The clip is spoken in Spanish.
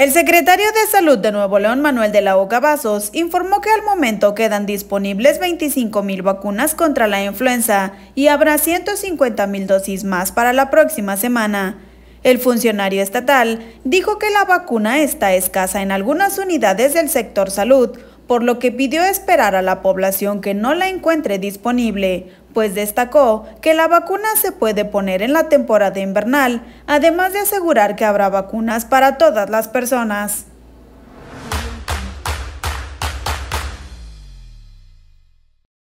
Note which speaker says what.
Speaker 1: El secretario de Salud de Nuevo León, Manuel de la Oca Vasos, informó que al momento quedan disponibles mil vacunas contra la influenza y habrá mil dosis más para la próxima semana. El funcionario estatal dijo que la vacuna está escasa en algunas unidades del sector salud, por lo que pidió esperar a la población que no la encuentre disponible, pues destacó que la vacuna se puede poner en la temporada invernal, además de asegurar que habrá vacunas para todas las personas.